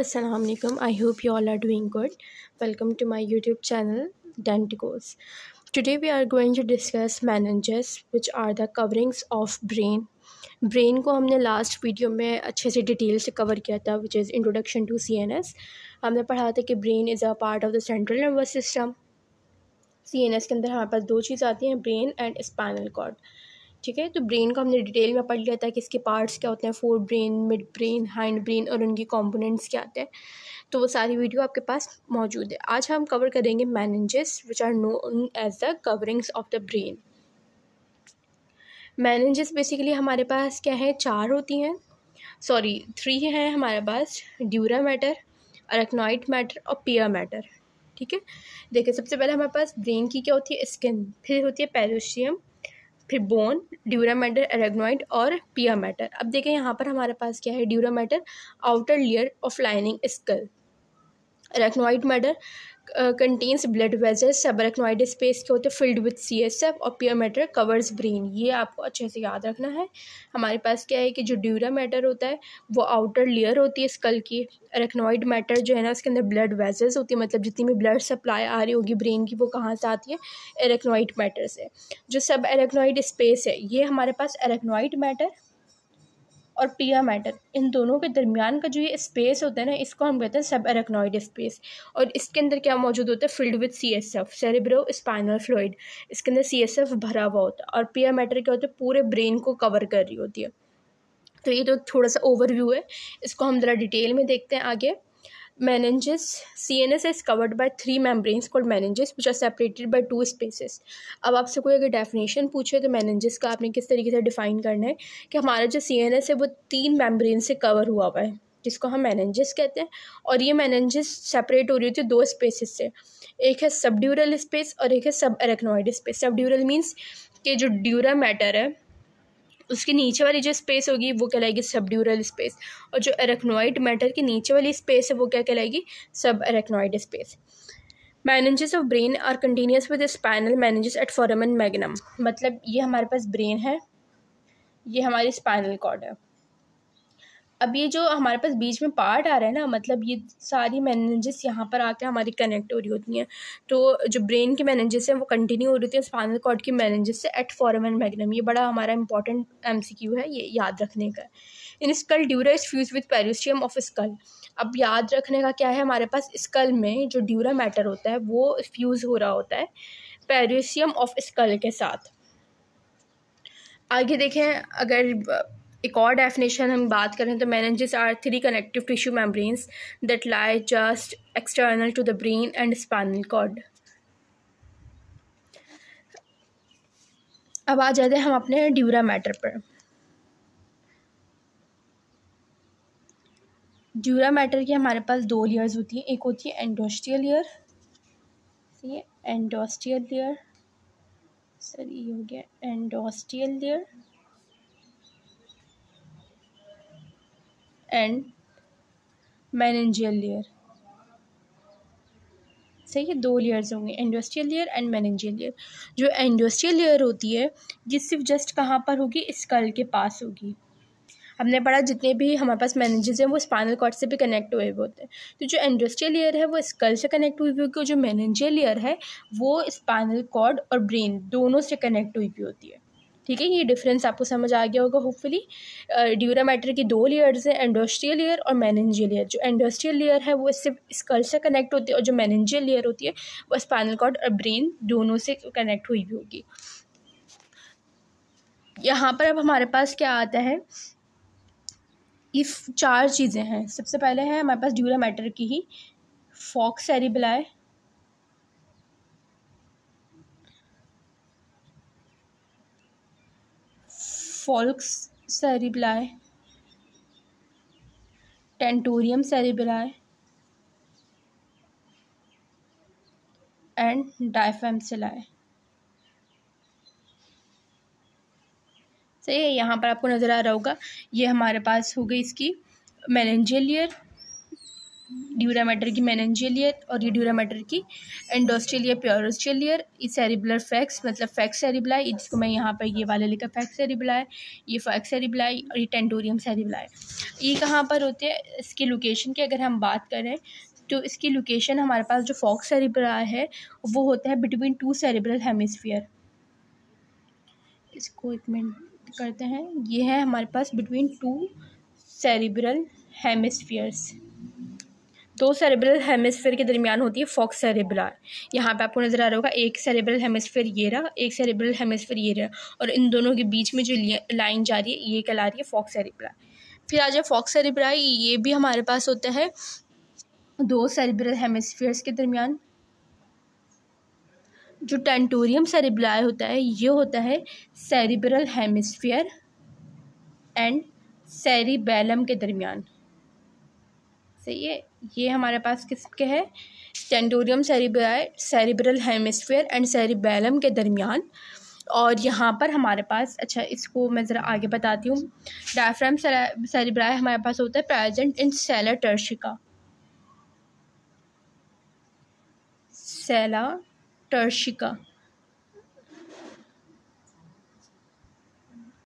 Aslam I hope you all are doing good welcome to my my YouTube channel Denticos. Today we are going to discuss meninges which are the coverings of brain brain को हमने last video में अच्छे से detail से cover किया था which is introduction to C N S हमने पढ़ा था कि brain is a part of the central nervous system C N S के अंदर हमारे पास दो चीज़ आती हैं ब्रेन एंड स्पाइनल कॉर्ड ठीक है तो ब्रेन को हमने डिटेल में पढ़ लिया था कि इसके पार्ट्स क्या होते हैं forebrain midbrain hindbrain और उनके कॉम्पोनेंट्स क्या आते हैं तो वो सारी वीडियो आपके पास मौजूद है आज हम कवर करेंगे meninges which are known as the coverings of the brain meninges basically हमारे पास क्या है चार होती हैं सॉरी थ्री हैं हमारे पास ड्यूरा मैटर अरेक्नाइट मैटर और पियर मैटर ठीक है देखिए सबसे पहले हमारे पास ब्रेन की क्या होती है स्किन फिर होती है पेरोशियम फिर बोन ड्यूरा मैटर एरेग्नॉइड और पिया मैटर अब देखें यहाँ पर हमारे पास क्या है dura mater outer layer of lining skull arachnoid mater contains blood vessels subarachnoid space के होते हैं filled with C S F और प्योर मैटर कवर्स ब्रेन ये आपको अच्छे से याद रखना है हमारे पास क्या है कि जो ड्यूरा मैटर होता है वो आउटर लेयर होती है स्कल की रेकनॉइड मैटर जो है ना उसके अंदर ब्लड वेजल्स होती है मतलब जितनी भी ब्लड सप्लाई आ रही होगी ब्रेन की वो कहाँ से आती है एरेक्नॉइड मैटर से जो सब एरेक्नॉइड स्पेस है ये हमारे पास एरेक्नॉइड मैटर और पिया मैटर इन दोनों के दरमियान का जो ये स्पेस होता है ना इसको हम कहते हैं सब एरेक्नॉइड स्पेस और इसके अंदर क्या मौजूद होता है filled with C S F cerebrospinal fluid इसके अंदर सी एस एफ भरा हुआ होता है और पिया मैटर क्या होता है पूरे ब्रेन को कवर कर रही होती है तो ये तो थोड़ा सा ओवरव्यू है इसको हम ज़रा डिटेल में देखते हैं आगे C N S is covered by three membranes called meninges which are separated by two spaces अब आपसे कोई अगर डेफिनेशन पूछे तो मेनेंजिस का आपने किस तरीके से डिफाइन करना है कि हमारा जो सी एन एस है वो तीन मेम्ब्रेन से कवर हुआ हुआ है जिसको हम मैनेंजिस कहते हैं और ये मैनेंजिस सेपरेट हो रही होती है दो स्पेसेस से एक है सब ड्यूरल स्पेस और एक है सब एरेक्नोइड स्पेस सब ड्यूरल मीन्स के जो ड्यूरा मैटर है उसके नीचे वाली जो स्पेस होगी वो कहलाएगी ड्यूरल स्पेस और जो एरेक्नोइड मैटर की नीचे वाली स्पेस है वो क्या कहलाएगी subarachnoid space meninges of brain are continuous with spinal meninges at foramen magnum मतलब ये हमारे पास ब्रेन है ये हमारी स्पाइनल कॉर्ड है अब ये जो हमारे पास बीच में पार्ट आ रहा है ना मतलब ये सारी मैनेजेस यहाँ पर आके हमारी कनेक्ट हो रही होती हैं तो जो ब्रेन की मैनेजेस हैं वो कंटिन्यू हो रही होती हैं स्पाइनल कॉर्ड की मैनेजेस से एट फॉरम एंड मैग्नम ये बड़ा हमारा इंपॉर्टेंट एम है ये याद रखने का in skull dura is fuse with periosteum of skull अब याद रखने का क्या है हमारे पास स्कल में जो ड्यूरा मैटर होता है वो फ्यूज़ हो रहा होता है पेरिस्टियम ऑफ स्कल के साथ आगे देखें अगर एक और डेफिनेशन हम बात करें तो meninges are three connective tissue membranes that lie just external to the brain and spinal cord अब आ जाते हैं हम अपने ड्यूरा मैटर पर ड्यूरा मैटर की हमारे पास दो लेयर्स होती हैं एक होती है एंडोस्टियल लेयर ये एंडोस्टियल लेयर सर ये हो गया endosteal layer and meningeal layer सही है दो लेयर्स होंगे endosteal layer and meningeal layer जो इंडस्ट्रियल लेयर होती है ये सिर्फ जस्ट कहाँ पर होगी स्कल के पास होगी हमने पढ़ा जितने भी हमारे पास मैनेजर्स हैं वो स्पाइनल कॉर्ड से भी कनेक्ट हुए हुए होते हैं तो जो इंडस्ट्रियल लेयर है वो स्कल से कनेक्ट हुई हुई होगी जो मैनेजियल लेयर है वो स्पाइनल कॉर्ड और ब्रेन दोनों से कनेक्ट हुई हुई होती है ठीक है ये डिफरेंस आपको समझ आ गया होगा होपफुली ड्यूरा मैटर की दो लेयर्स हैं एंडोस्ट्रियल लेयर और मैनेंजियल लेयर जो एंडोस्ट्रियल लेयर है वो सिर्फ स्कल से कनेक्ट होती है और जो मैनेंजियल लेयर होती है वो स्पाइनल कॉर्ड और ब्रेन दोनों से कनेक्ट हुई भी होगी यहाँ पर अब हमारे पास क्या आता है इफ़ चार चीज़ें हैं सबसे पहले है हमारे पास ड्यूरा मैटर की ही falx cerebri falx cerebelli tentorium cerebelli and diaphragma sellae सही है यहाँ पर आपको नज़र आ रहा होगा ये हमारे पास हो गई इसकी मेलेंजेलियर ड्यूरा मैटर की मैनजेलियर और ये ड्यूरा मैटर की एंडोस्टेलियर ये सेरिबुलर फैक्स मतलब फैक्स सेरिबलाई जिसको मैं यहाँ पर ये वाले लिखा फैक्स सेरिबलाए ये फैक्स सेरिबलाई और ये टेंटोरियम सेरिबलाई ये कहाँ पर होते हैं इसकी लोकेशन की अगर हम बात करें तो इसकी लोकेशन हमारे पास जो फॉक्स सेरिब्रा है वो होता है बिटवीन टू सेरिब्रल हेमिसफियर इसको एक मिनट करते हैं ये है हमारे पास बिटवीन टू सेरिब्रल हेमिसफियर्स दो सेरेब्रल हेमिसफेयर के दरमियान होती है फॉक्स सेरेब्रा यहाँ पे आपको नज़र आ रहा होगा एक सेरेब्रल हेमिसफेयर ये रहा एक सेरेब्रल हेमस्फेयर ये रहा और इन दोनों के बीच में जो लाइन जा रही है ये कहला रही है फॉक्स सेरेब्रा फिर आ जाए फॉक्स सेरेब्रा ये भी हमारे पास होता है दो सेरेब्रल हेमस्फेयर्स के दरमियान जो टेंटोरियम सेरेब्राय होता है ये होता है सेरेब्रल हेमस्फेयर एंड सेरिबेलम के दरमियान सही है ये हमारे पास किसके है tentorium cerebri cerebral hemisphere and cerebellum के दरमियान और यहाँ पर हमारे पास अच्छा इसको मैं ज़रा आगे बताती हूँ डायफ्राम सेरिब्राय हमारे पास होता है प्रेजेंट इन सेला टर्शिका सेला टर्शिका